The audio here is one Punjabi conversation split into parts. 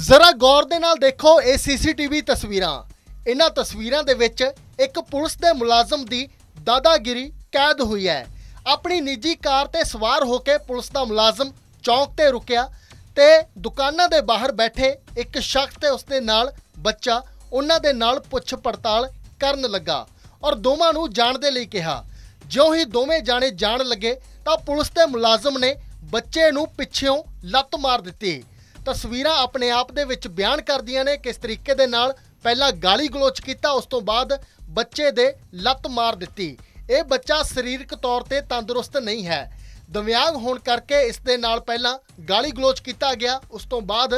ਜ਼ਰਾ ਗੌਰ ਦੇ ਨਾਲ ਦੇਖੋ ਇਹ ਸੀਸੀਟੀਵੀ ਤਸਵੀਰਾਂ ਇਹਨਾਂ ਤਸਵੀਰਾਂ ਦੇ ਵਿੱਚ ਇੱਕ ਪੁਲਿਸ ਦੇ ਮੁਲਾਜ਼ਮ ਦੀ ਦਾਦਾਗਿਰੀ ਕੈਦ ਹੋਈ ਹੈ ਆਪਣੀ ਨਿੱਜੀ ਕਾਰ ਤੇ ਸਵਾਰ ਹੋ ਕੇ ਪੁਲਿਸ ਦਾ ਮੁਲਾਜ਼ਮ ਚੌਂਕ ਤੇ ਰੁਕਿਆ ਤੇ ਦੁਕਾਨਾਂ ਦੇ ਬਾਹਰ ਬੈਠੇ ਇੱਕ ਸ਼ਖਸ ਤੇ ਉਸਦੇ ਨਾਲ ਬੱਚਾ ਉਹਨਾਂ ਦੇ ਨਾਲ ਪੁੱਛ ਪੜਤਾਲ ਕਰਨ ਲੱਗਾ ਔਰ ਦੋਵਾਂ ਨੂੰ ਜਾਣ ਦੇ ਲਈ ਕਿਹਾ ਜਿਉਂ ਹੀ ਦੋਵੇਂ ਜਾਣੇ ਜਾਣ ਲੱਗੇ ਤਾਂ ਪੁਲਿਸ ਦੇ ਮੁਲਾਜ਼ਮ ਨੇ ਬੱਚੇ ਨੂੰ ਪਿੱਛੇੋਂ ਲੱਤ ਮਾਰ ਦਿੱਤੀ ਤਸਵੀਰਾਂ ਆਪਣੇ ਆਪ ਦੇ ਵਿੱਚ ਬਿਆਨ ਕਰਦੀਆਂ ਨੇ ਕਿਸ ਤਰੀਕੇ ਦੇ ਨਾਲ ਪਹਿਲਾਂ ਗਾਲੀ ਗਲੋਚ ਕੀਤਾ ਉਸ ਤੋਂ ਬਾਅਦ ਬੱਚੇ ਦੇ ਲੱਤ ਮਾਰ ਦਿੱਤੀ ਇਹ ਬੱਚਾ ਸਰੀਰਕ ਤੌਰ ਤੇ ਤੰਦਰੁਸਤ ਨਹੀਂ ਹੈ ਦਿਵਿਆਂਗ ਹੋਣ ਕਰਕੇ ਇਸ ਦੇ ਨਾਲ ਪਹਿਲਾਂ ਗਾਲੀ ਗਲੋਚ ਕੀਤਾ ਗਿਆ ਉਸ ਤੋਂ ਬਾਅਦ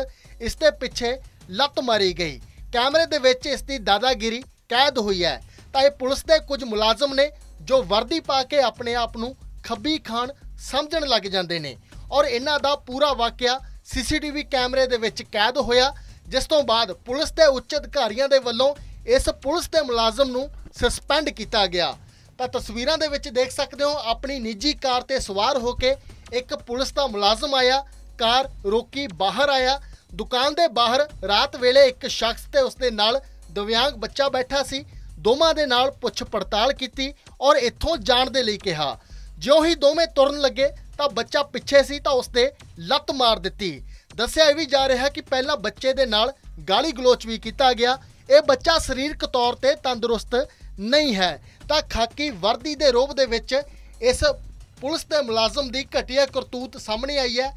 ਇਸ ਦੇ ਪਿੱਛੇ ਲੱਤ ਮਾਰੀ ਗਈ ਕੈਮਰੇ ਦੇ ਵਿੱਚ ਇਸ ਦੀ ਦਾਦਾਗਿਰੀ ਕੈਦ ਹੋਈ ਹੈ ਤਾਂ ਇਹ ਪੁਲਿਸ ਦੇ ਕੁਝ ਮੁਲਾਜ਼ਮ ਨੇ ਜੋ ਵਰਦੀ ਪਾ ਕੇ ਆਪਣੇ ਆਪ ਨੂੰ ਖੱਬੀ ਖਾਨ ਸਮਝਣ ਲੱਗ ਜਾਂਦੇ ਨੇ ਔਰ ਇਹਨਾਂ ਦਾ ਪੂਰਾ ਵਾਕਿਆ ਸੀਸੀਟੀਵੀ ਕੈਮਰੇ ਦੇ ਵਿੱਚ ਕੈਦ ਹੋਇਆ ਜਿਸ ਤੋਂ ਬਾਅਦ ਪੁਲਿਸ ਦੇ ਉੱਚ ਅਧਿਕਾਰੀਆਂ ਦੇ ਵੱਲੋਂ ਇਸ ਪੁਲਿਸ ਦੇ ਮੁਲਾਜ਼ਮ ਨੂੰ ਸਸਪੈਂਡ ਕੀਤਾ ਗਿਆ ਤਾਂ ਤਸਵੀਰਾਂ ਦੇ ਵਿੱਚ ਦੇਖ ਸਕਦੇ ਹੋ ਆਪਣੀ ਨਿੱਜੀ ਕਾਰ ਤੇ ਸਵਾਰ ਹੋ ਕੇ ਇੱਕ ਪੁਲਿਸ ਦਾ ਮੁਲਾਜ਼ਮ ਆਇਆ ਕਾਰ ਰੋਕੀ ਬਾਹਰ ਆਇਆ ਦੁਕਾਨ ਦੇ ਬਾਹਰ ਰਾਤ ਵੇਲੇ ਇੱਕ ਸ਼ਖਸ ਤੇ ਉਸਦੇ ਨਾਲ ਦਿਵਿਆਂਗ ਬੱਚਾ ਬੈਠਾ ਸੀ ਦੋਵਾਂ ਦੇ ਨਾਲ ਪੁੱਛ ਪੜਤਾਲ ਕੀਤੀ ਔਰ ਇੱਥੋਂ ਜਾਣ ਦੇ ਲਈ ਕਿਹਾ ਜਿਉਂ ਹੀ ਦੋਵੇਂ ਤੁਰਨ ਲੱਗੇ ਤਾਂ ਬੱਚਾ ਪਿੱਛੇ ਸੀ ਤਾਂ ਉਸਦੇ ਲੱਤ ਮਾਰ ਦਿੱਤੀ ਦੱਸਿਆ ਇਹ ਵੀ ਜਾ ਰਿਹਾ ਹੈ ਕਿ ਪਹਿਲਾਂ ਬੱਚੇ ਦੇ ਨਾਲ ਗਾਲੀ ਗਲੋਚ ਵੀ ਕੀਤਾ ਗਿਆ ਇਹ ਬੱਚਾ ਸਰੀਰਕ ਤੌਰ ਤੇ ਤੰਦਰੁਸਤ ਨਹੀਂ ਹੈ ਤਾਂ ਖਾਕੀ ਵਰਦੀ ਦੇ ਰੋਬ ਦੇ ਵਿੱਚ ਇਸ ਪੁਲਿਸ ਦੇ ਮੁਲਾਜ਼ਮ ਦੀ ਘਟਿਆ ਕਰਤੂਤ ਸਾਹਮਣੇ ਆਈ ਹੈ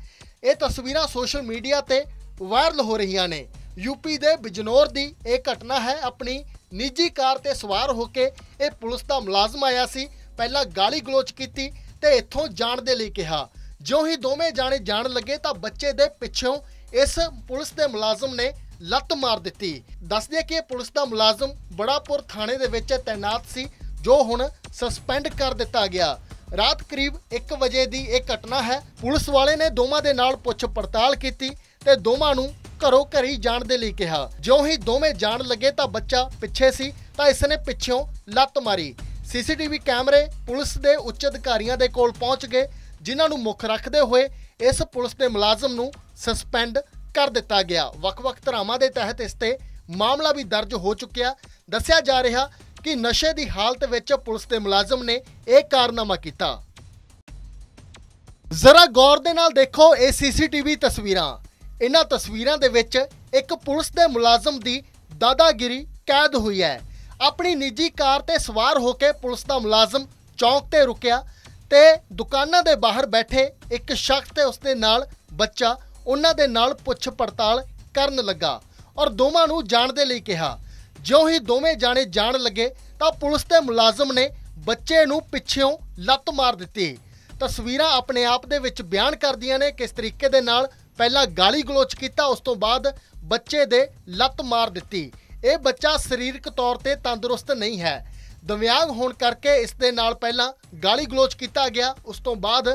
ਇਹ ਤਸਵੀਰਾਂ ਸੋਸ਼ਲ ਮੀਡੀਆ ਤੇ ਵਾਇਰਲ ਹੋ ਰਹੀਆਂ ਨੇ ਯੂਪੀ ਦੇ ਬਿਜਨੌਰ ਦੀ ਇਹ ਘਟਨਾ ਹੈ ਆਪਣੀ ਨਿੱਜੀ ਕਾਰ ਤੇ ਸਵਾਰ ਹੋ ਕੇ ਇਹ ਪੁਲਿਸ ਦਾ ਮੁਲਾਜ਼ਮ ਆਇਆ ਸੀ ਪਹਿਲਾਂ ਗਾਲੀ ਗਲੋਚ ਕੀਤੀ ਤੇ ਇੱਥੋਂ ਜਾਣ ਦੇ ਲਈ ਕਿਹਾ ਜਿਉਂ ਹੀ ਦੋਵੇਂ ਜਾਣੇ ਜਾਣ ਲੱਗੇ ਤਾਂ ਬੱਚੇ ਦੇ ਪਿੱਛੋਂ ਇਸ ਪੁਲਿਸ ਦੇ ਮੁਲਾਜ਼ਮ ਨੇ ਲੱਤ ਮਾਰ ਦਿੱਤੀ ਦੱਸਦੇ ਕਿ ਪੁਲਿਸ ਦਾ ਮੁਲਾਜ਼ਮ ਬੜਾਪੁਰ ਥਾਣੇ ਦੇ ਵਿੱਚ ਤਾਇਨਾਤ ਸੀ ਜੋ ਹੁਣ ਸਸਪੈਂਡ ਕਰ ਦਿੱਤਾ ਗਿਆ ਰਾਤ ਕਰੀਬ 1 ਵਜੇ ਦੀ ਇਹ ਘਟਨਾ ਹੈ ਪੁਲਿਸ ਵਾਲੇ ਨੇ ਦੋਵਾਂ ਦੇ ਨਾਲ ਪੁੱਛ ਪੜਤਾਲ ਕੀਤੀ ਤੇ ਦੋਵਾਂ ਨੂੰ ਘਰੋਂ ਘਰੀ ਜਾਣ ਦੇ ਲਈ ਕਿਹਾ ਜਿਉਂ ਹੀ ਦੋਵੇਂ ਜਾਣ ਲੱਗੇ ਤਾਂ ਬੱਚਾ ਪਿੱਛੇ ਸੀ ਤਾਂ ਇਸ ਨੇ ਪਿੱਛੋਂ ਲੱਤ ਮਾਰੀ ਸੀਸੀਟੀਵੀ ਕੈਮਰੇ ਪੁਲਿਸ ਦੇ ਉੱਚ ਅਧਿਕਾਰੀਆਂ ਦੇ ਕੋਲ ਪਹੁੰਚ ਗਏ ਜਿਨ੍ਹਾਂ ਨੂੰ ਮੁੱਖ ਰੱਖਦੇ ਹੋਏ ਇਸ ਪੁਲਿਸ ਦੇ ਮੁਲਾਜ਼ਮ ਨੂੰ ਸਸਪੈਂਡ ਕਰ ਦਿੱਤਾ ਗਿਆ ਵੱਖ-ਵੱਖ ਧਰਾਵਾਂ ਦੇ ਤਹਿਤ ਇਸ ਤੇ ਮਾਮਲਾ ਵੀ ਦਰਜ ਹੋ ਚੁੱਕਿਆ ਦੱਸਿਆ ਜਾ ਰਿਹਾ ਕਿ ਨਸ਼ੇ ਦੀ ਹਾਲਤ ਵਿੱਚ ਪੁਲਿਸ ਦੇ ਮੁਲਾਜ਼ਮ ਨੇ ਇਹ ਕਾਰਨਾਮਾ ਕੀਤਾ ਜ਼ਰਾ ਗੌਰ ਦੇ ਨਾਲ ਦੇਖੋ ਇਹ ਸੀਸੀਟੀਵੀ ਤਸਵੀਰਾਂ ਇਹਨਾਂ ਤਸਵੀਰਾਂ ਦੇ ਵਿੱਚ ਇੱਕ ਪੁਲਿਸ ਦੇ ਮੁਲਾਜ਼ਮ ਦੀ ਦਾਦਾਗਿਰੀ ਕੈਦ ਹੋਈ ਹੈ ਆਪਣੀ ਨਿੱਜੀ ਕਾਰ ਤੇ ਸਵਾਰ ਹੋ ਕੇ ਪੁਲਿਸ ਦਾ ਮੁਲਾਜ਼ਮ ਚੌਂਕ ਤੇ ਰੁਕਿਆ ਤੇ ਦੁਕਾਨਾਂ ਦੇ ਬਾਹਰ ਬੈਠੇ ਇੱਕ ਸ਼ਖਸ ਤੇ ਉਸਦੇ ਨਾਲ ਬੱਚਾ ਉਹਨਾਂ ਦੇ ਨਾਲ ਪੁੱਛ ਪੜਤਾਲ ਕਰਨ ਲੱਗਾ ਔਰ ਦੋਵਾਂ ਨੂੰ ਜਾਣ ਦੇ ਲਈ ਕਿਹਾ ਜਿਉਂ ਹੀ ਦੋਵੇਂ ਜਾਣੇ ਜਾਣ ਲੱਗੇ ਤਾਂ ਪੁਲਿਸ ਤੇ ਮੁਲਾਜ਼ਮ ਨੇ ਬੱਚੇ ਨੂੰ ਪਿੱਛੇੋਂ ਲੱਤ ਮਾਰ ਦਿੱਤੀ ਤਸਵੀਰਾਂ ਆਪਣੇ ਆਪ ਦੇ ਵਿੱਚ ਬਿਆਨ ਕਰਦੀਆਂ ਨੇ ਕਿਸ ਤਰੀਕੇ ਦੇ ਨਾਲ ਪਹਿਲਾਂ ਗਾਲੀ ਗਲੋਚ ਕੀਤਾ ਉਸ ਤੋਂ ਬਾਅਦ ਬੱਚੇ ਦੇ ਲੱਤ ਮਾਰ ਦਿੱਤੀ ਇਹ ਬੱਚਾ ਸਰੀਰਕ ਤੌਰ ਤੇ ਤੰਦਰੁਸਤ ਨਹੀਂ ਹੈ ਦਿਵਿਆਂਗ ਹੋਣ ਕਰਕੇ ਇਸ ਦੇ ਨਾਲ ਪਹਿਲਾਂ ਗਾਲੀ ਗਲੋਚ ਕੀਤਾ ਗਿਆ ਉਸ ਤੋਂ ਬਾਅਦ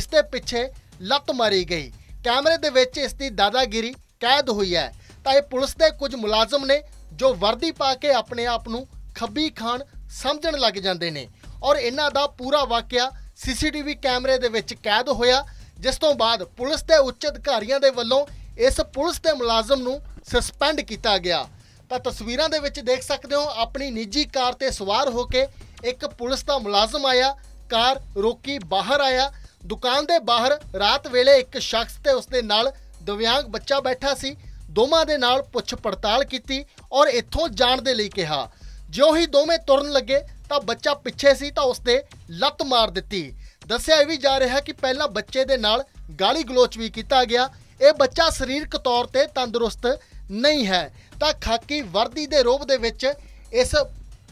ਇਸ ਦੇ ਪਿੱਛੇ ਲੱਤ ਮਾਰੀ ਗਈ ਕੈਮਰੇ ਦੇ ਵਿੱਚ ਇਸ ਦੀ ਦਾਦਾਗਿਰੀ ਕੈਦ ਹੋਈ ਹੈ ਤਾਂ ਇਹ ਪੁਲਿਸ ਦੇ ਕੁਝ ਮੁਲਾਜ਼ਮ ਨੇ ਜੋ ਵਰਦੀ ਪਾ ਕੇ ਆਪਣੇ ਆਪ ਨੂੰ ਖੱਬੀ ਖਾਨ ਸਮਝਣ ਲੱਗ ਜਾਂਦੇ ਨੇ ਔਰ ਇਹਨਾਂ ਦਾ ਪੂਰਾ ਵਾਕਿਆ ਸੀਸੀਟੀਵੀ ਕੈਮਰੇ ਦੇ ਵਿੱਚ ਕੈਦ ਹੋਇਆ ਜਿਸ ਤੋਂ ਬਾਅਦ ਪੁਲਿਸ ਦੇ ਉੱਚ ਅਧਿਕਾਰੀਆਂ ਦੇ ਵੱਲੋਂ ਇਸ ਪੁਲਿਸ ਦੇ ਮੁਲਾਜ਼ਮ ਨੂੰ ਸਸਪੈਂਡ ਕੀਤਾ ਗਿਆ ਤਾਂ ਤਸਵੀਰਾਂ ਦੇ ਵਿੱਚ ਦੇਖ ਸਕਦੇ ਹੋ ਆਪਣੀ ਨਿੱਜੀ ਕਾਰ ਤੇ ਸਵਾਰ ਹੋ ਕੇ ਇੱਕ ਪੁਲਿਸ ਦਾ ਮੁਲਾਜ਼ਮ ਆਇਆ ਕਾਰ ਰੋਕੀ ਬਾਹਰ ਆਇਆ ਦੁਕਾਨ ਦੇ ਬਾਹਰ ਰਾਤ ਵੇਲੇ ਇੱਕ ਸ਼ਖਸ ਤੇ ਉਸਦੇ ਨਾਲ ਦਿਵਿਆਂਗ ਬੱਚਾ ਬੈਠਾ ਸੀ ਦੋਵਾਂ ਦੇ ਨਾਲ ਪੁੱਛ ਪੜਤਾਲ ਕੀਤੀ ਔਰ ਇੱਥੋਂ ਜਾਣ ਦੇ ਲਈ ਕਿਹਾ ਜਿਉਂ ਹੀ ਦੋਵੇਂ ਤੁਰਨ ਲੱਗੇ ਤਾਂ ਬੱਚਾ ਪਿੱਛੇ ਸੀ ਤਾਂ ਉਸਦੇ ਲੱਤ ਮਾਰ ਦਿੱਤੀ ਦੱਸਿਆ ਇਹ ਵੀ ਜਾ ਰਿਹਾ ਕਿ ਪਹਿਲਾਂ ਬੱਚੇ ਦੇ ਨਾਲ ਗਾਲੀ ਗਲੋਚ ਵੀ ਕੀਤਾ ਗਿਆ ਇਹ ਬੱਚਾ ਸਰੀਰਕ ਤੌਰ ਤੇ ਤੰਦਰੁਸਤ ਨਹੀਂ ਹੈ ਤਾਂ ਖਾਕੀ ਵਰਦੀ ਦੇ ਰੋਬ ਦੇ ਵਿੱਚ ਇਸ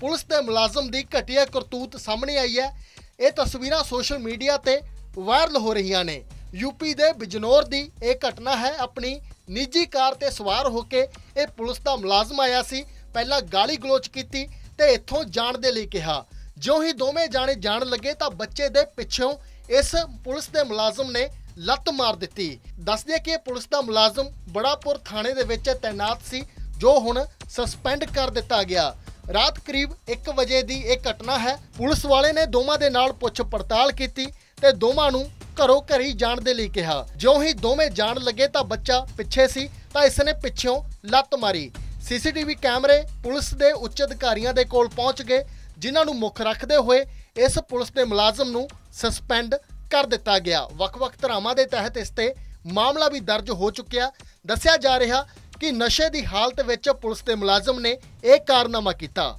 ਪੁਲਿਸ ਦੇ ਮੁਲਾਜ਼ਮ ਦੀ ਘਟਿਆ ਕਰਤੂਤ ਸਾਹਮਣੇ ਆਈ ਹੈ ਇਹ ਤਸਵੀਰਾਂ ਸੋਸ਼ਲ ਮੀਡੀਆ ਤੇ ਵਾਇਰਲ ਹੋ ਰਹੀਆਂ ਨੇ ਯੂਪੀ ਦੇ ਬਿਜਨੌਰ ਦੀ ਇਹ ਘਟਨਾ ਹੈ ਆਪਣੀ ਨਿੱਜੀ ਕਾਰ ਤੇ ਸਵਾਰ ਹੋ ਕੇ ਇਹ ਪੁਲਿਸ ਦਾ ਮੁਲਾਜ਼ਮ ਆਇਆ ਸੀ ਪਹਿਲਾਂ ਗਾਲੀ ਗਲੋਚ ਕੀਤੀ ਤੇ ਇੱਥੋਂ ਜਾਣ ਦੇ ਲਈ ਕਿਹਾ ਜਿਉਂ ਹੀ ਦੋਵੇਂ ਜਾਣੇ ਜਾਣ ਲੱਗੇ ਤਾਂ ਬੱਚੇ ਦੇ ਪਿੱਛੋਂ ਇਸ ਪੁਲਿਸ ਦੇ ਮੁਲਾਜ਼ਮ ਨੇ ਲੱਤ ਮਾਰ ਦਿੱਤੀ ਦੱਸਦੇ ਕਿ ਪੁਲਿਸ ਦਾ ਮੁਲਾਜ਼ਮ ਬੜਾਪੁਰ ਥਾਣੇ ਦੇ ਵਿੱਚ ਤਾਇਨਾਤ ਸੀ ਜੋ ਹੁਣ ਸਸਪੈਂਡ ਕਰ ਦਿੱਤਾ ਗਿਆ ਰਾਤ ਕਰੀਬ 1 ਵਜੇ ਦੀ ਇਹ ਘਟਨਾ ਹੈ ਪੁਲਿਸ ਵਾਲੇ ਨੇ ਦੋਵਾਂ ਦੇ ਨਾਲ ਪੁੱਛ ਪੜਤਾਲ ਕੀਤੀ ਤੇ ਦੋਵਾਂ ਨੂੰ ਘਰੋਂ ਘਰੀ ਜਾਣ ਦੇ ਲਈ ਕਿਹਾ ਜਿਉਂ ਹੀ ਦੋਵੇਂ ਜਾਣ ਲੱਗੇ ਤਾਂ ਬੱਚਾ ਪਿੱਛੇ ਸੀ ਤਾਂ ਇਸ ਨੇ ਪਿੱਛੋਂ ਲੱਤ ਮਾਰੀ ਸੀਸੀਟੀਵੀ ਕੈਮਰੇ ਪੁਲਿਸ ਦੇ ਉੱਚ ਅਧਿਕਾਰੀਆਂ ਦੇ ਕੋਲ ਪਹੁੰਚ ਗਏ ਜਿਨ੍ਹਾਂ ਨੂੰ ਮੁੱਖ ਰੱਖਦੇ ਹੋਏ ਇਸ ਪੁਲਿਸ ਦੇ ਮੁਲਾਜ਼ਮ ਨੂੰ ਸਸਪੈਂਡ ਕਰ ਦਿੱਤਾ ਗਿਆ ਵੱਖ-ਵੱਖ ਧਰਾਵਾਂ ਦੇ ਤਹਿਤ ਇਸ ਤੇ ਮਾਮਲਾ ਵੀ ਦਰਜ ਹੋ ਚੁੱਕਿਆ ਦੱਸਿਆ ਜਾ ਰਿਹਾ ਕਿ ਨਸ਼ੇ ਦੀ ਹਾਲਤ ਵਿੱਚ ਪੁਲਿਸ ਦੇ ਮੁਲਾਜ਼ਮ ਨੇ ਇਹ ਕਾਰਨਾਮਾ ਕੀਤਾ